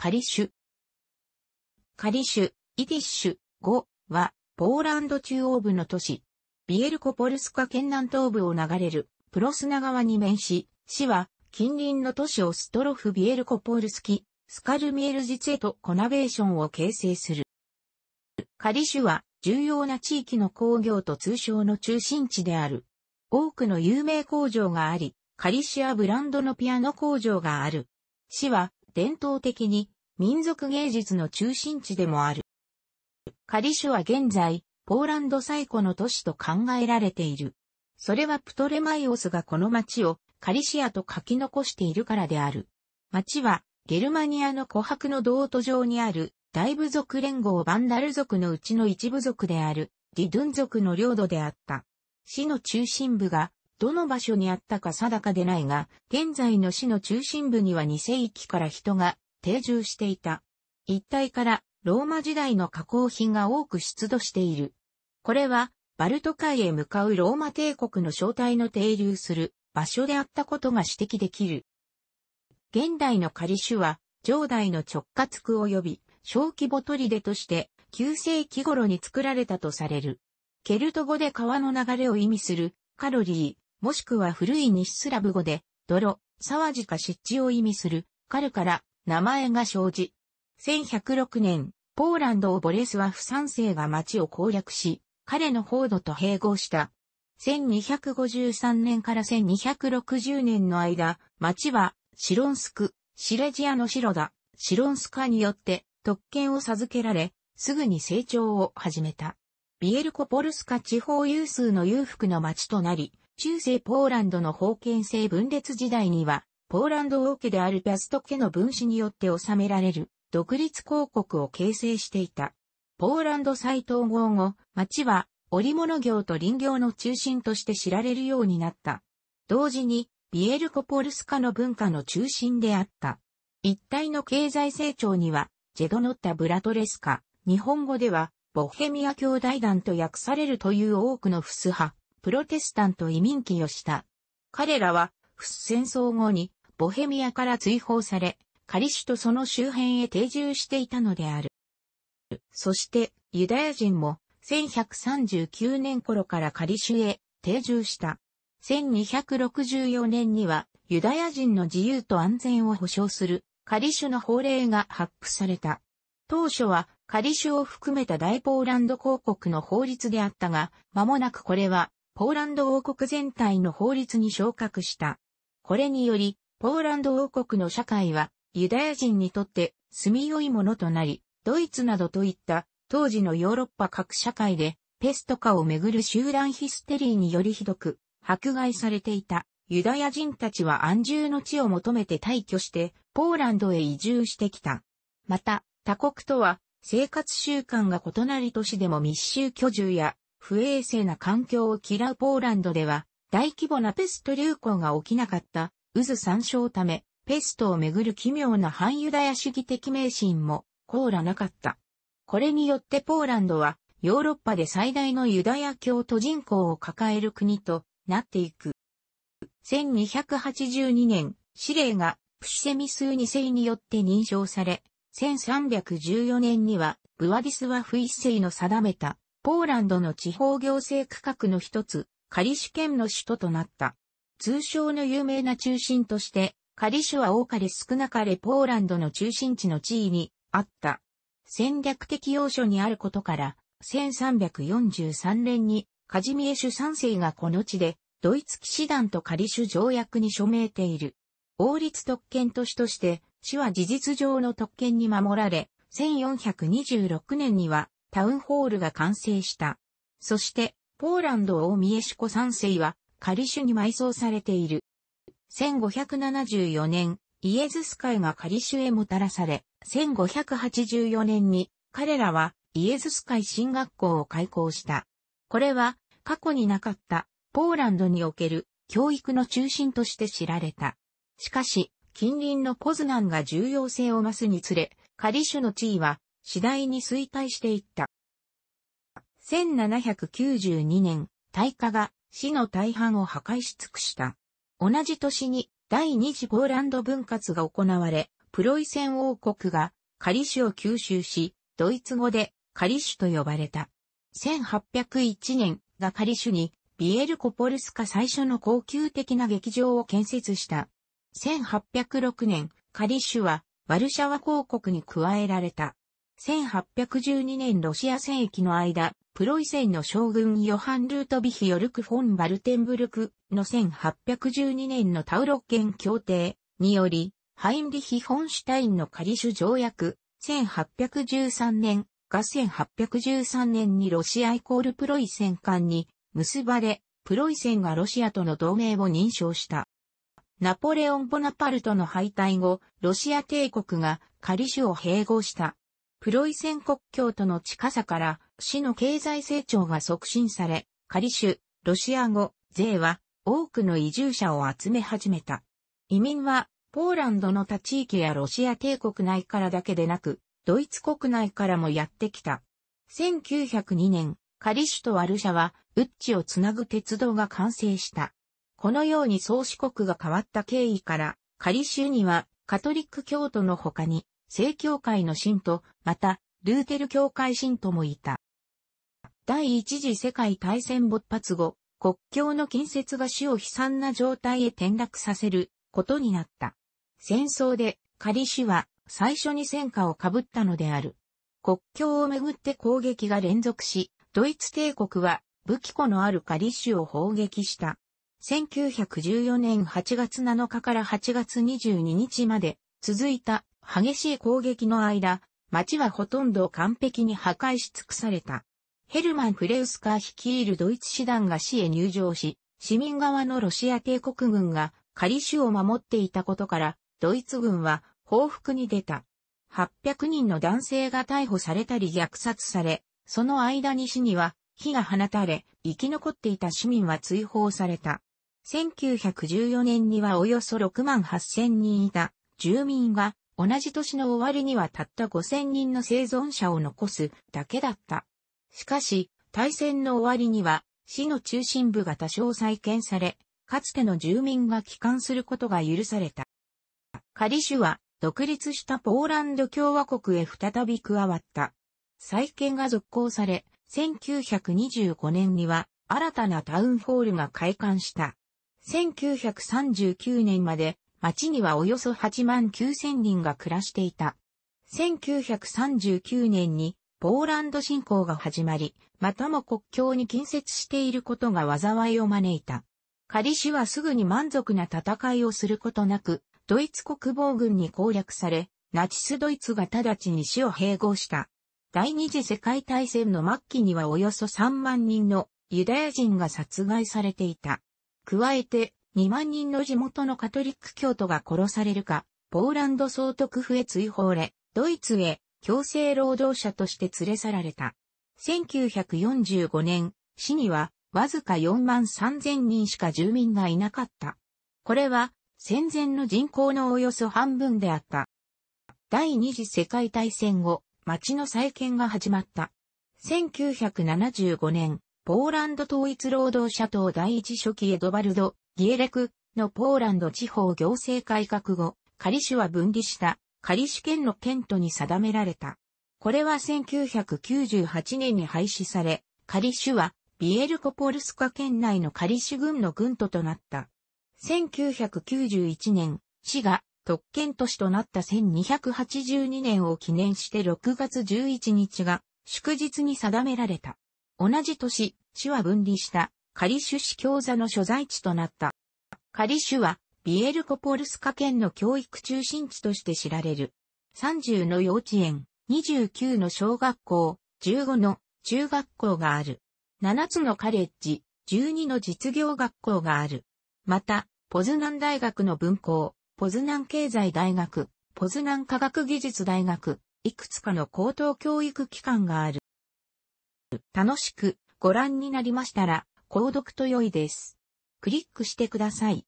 カリシュ。カリシュ、イディッシュ、語は、ポーランド中央部の都市、ビエルコポルスカ県南東部を流れる、プロスナ川に面し、市は、近隣の都市オストロフビエルコポルスキ、スカルミエルジツェとコナベーションを形成する。カリシュは、重要な地域の工業と通商の中心地である。多くの有名工場があり、カリシアブランドのピアノ工場がある。市は伝統的に民族芸術の中心地でもある。カリシュは現在、ポーランド最古の都市と考えられている。それはプトレマイオスがこの町をカリシアと書き残しているからである。町はゲルマニアの琥珀の道途上にある大部族連合バンダル族のうちの一部族であるディドゥン族の領土であった。市の中心部がどの場所にあったか定かでないが、現在の市の中心部には2世紀から人が定住していた。一帯からローマ時代の加工品が多く出土している。これは、バルト海へ向かうローマ帝国の正体の停留する場所であったことが指摘できる。現代の仮種は、上代の直轄区及び小規模砦として9世紀頃に作られたとされる。ケルト語で川の流れを意味するカロリー、もしくは古い西スラブ語で、泥、沢地か湿地を意味する、カルから名前が生じ。1106年、ポーランドをボレスワフ賛世が町を攻略し、彼の報道と併合した。1253年から1260年の間、町はシロンスク、シレジアの城だ、シロンスカによって特権を授けられ、すぐに成長を始めた。ビエルコポルスカ地方有数の裕福の町となり、中世ポーランドの封建制分裂時代には、ポーランド王家であるピャスト家の分子によって治められる独立公国を形成していた。ポーランド再統合後、町は織物業と林業の中心として知られるようになった。同時に、ビエルコポルスカの文化の中心であった。一体の経済成長には、ジェドノッタ・ブラトレスカ、日本語では、ボヘミア兄弟団と訳されるという多くのフス派、プロテスタント移民期をした。彼らは、戦争後に、ボヘミアから追放され、カリシュとその周辺へ定住していたのである。そして、ユダヤ人も、1139年頃からカリシュへ定住した。1264年には、ユダヤ人の自由と安全を保障する、カリシュの法令が発布された。当初は、カリシュを含めた大ポーランド公国の法律であったが、間もなくこれは、ポーランド王国全体の法律に昇格した。これにより、ポーランド王国の社会は、ユダヤ人にとって住みよいものとなり、ドイツなどといった当時のヨーロッパ各社会で、ペスト化をめぐる集団ヒステリーによりひどく、迫害されていたユダヤ人たちは安住の地を求めて退去して、ポーランドへ移住してきた。また、他国とは生活習慣が異なる都市でも密集居住や不衛生な環境を嫌うポーランドでは、大規模なペスト流行が起きなかった渦参照ため、ペストをめぐる奇妙な反ユダヤ主義的迷信も、コーラなかった。これによってポーランドは、ヨーロッパで最大のユダヤ教徒人口を抱える国となっていく。1282年、司令がプシセミス2世によって認証され、1314年には、ブワディスワフ一世の定めたポーランドの地方行政区画の一つ、カリシュ県の首都となった。通称の有名な中心として、カリシュは多かれ少なかれポーランドの中心地の地位にあった。戦略的要所にあることから、1343年にカジミエシュ3世がこの地で、ドイツ騎士団とカリシュ条約に署名ている。王立特権都市として、市は事実上の特権に守られ、1426年にはタウンホールが完成した。そして、ポーランド大見えしコ三世は、仮主に埋葬されている。1574年、イエズス会が仮主へもたらされ、1584年に彼らはイエズス会新学校を開校した。これは過去になかったポーランドにおける教育の中心として知られた。しかし、近隣のポズナンが重要性を増すにつれ、仮主の地位は次第に衰退していった。1792年、大化が市の大半を破壊し尽くした。同じ年に第二次ポーランド分割が行われ、プロイセン王国が仮ュを吸収し、ドイツ語で仮種と呼ばれた。1801年が仮種にビエルコポルスカ最初の高級的な劇場を建設した。1806年、仮種はワルシャワ公国に加えられた。1812年ロシア戦役の間、プロイセンの将軍ヨハン・ルートビヒ・ヨルク・フォン・バルテンブルクの1812年のタウロッケン協定により、ハインリヒ・フォンシュタインの仮主条約、1813年が1813年にロシアイコールプロイセン間に結ばれ、プロイセンがロシアとの同盟を認証した。ナポレオン・ボナパルトの敗退後、ロシア帝国が仮主を併合した。プロイセン国境との近さから、市の経済成長が促進され、カリシュ、ロシア語、税は、多くの移住者を集め始めた。移民は、ポーランドの他地域やロシア帝国内からだけでなく、ドイツ国内からもやってきた。1902年、カリシュとワルシャは、ウッチをつなぐ鉄道が完成した。このように宗主国が変わった経緯から、カリシュには、カトリック教徒の他に、正教会の信徒、また、ルーテル教会信徒もいた。第一次世界大戦勃発後、国境の近接が死を悲惨な状態へ転落させることになった。戦争で仮死は最初に戦火をかぶったのである。国境をめぐって攻撃が連続し、ドイツ帝国は武器庫のある仮死を砲撃した。1914年8月7日から8月22日まで続いた激しい攻撃の間、街はほとんど完璧に破壊し尽くされた。ヘルマン・フレウスカー率いるドイツ師団が市へ入場し、市民側のロシア帝国軍が仮主を守っていたことから、ドイツ軍は報復に出た。800人の男性が逮捕されたり虐殺され、その間に市には火が放たれ、生き残っていた市民は追放された。1914年にはおよそ6万8000人いた住民が同じ年の終わりにはたった5000人の生存者を残すだけだった。しかし、大戦の終わりには、市の中心部が多少再建され、かつての住民が帰還することが許された。カリシュは、独立したポーランド共和国へ再び加わった。再建が続行され、1925年には、新たなタウンホールが開館した。1939年まで町にはおよそ8万9000人が暮らしていた。1939年にポーランド侵攻が始まり、またも国境に近接していることが災いを招いた。仮氏はすぐに満足な戦いをすることなく、ドイツ国防軍に攻略され、ナチスドイツが直ちに死を併合した。第二次世界大戦の末期にはおよそ3万人のユダヤ人が殺害されていた。加えて、2万人の地元のカトリック教徒が殺されるか、ポーランド総督府へ追放れ、ドイツへ強制労働者として連れ去られた。1945年、市にはわずか4万3000人しか住民がいなかった。これは戦前の人口のおよそ半分であった。第二次世界大戦後、町の再建が始まった。1975年、ポーランド統一労働者党第一書記エドバルド・ギエレクのポーランド地方行政改革後、仮市は分離した仮市県の県都に定められた。これは1998年に廃止され、仮市はビエルコポルスカ県内の仮市軍の軍都となった。1991年、市が特権都市となった1282年を記念して6月11日が祝日に定められた。同じ年、市は分離したカリシュ市教座の所在地となった。カリシュは、ビエルコポルスカ県の教育中心地として知られる。30の幼稚園、29の小学校、15の中学校がある。7つのカレッジ、12の実業学校がある。また、ポズナン大学の文校、ポズナン経済大学、ポズナン科学技術大学、いくつかの高等教育機関がある。楽しくご覧になりましたら、購読と良いです。クリックしてください。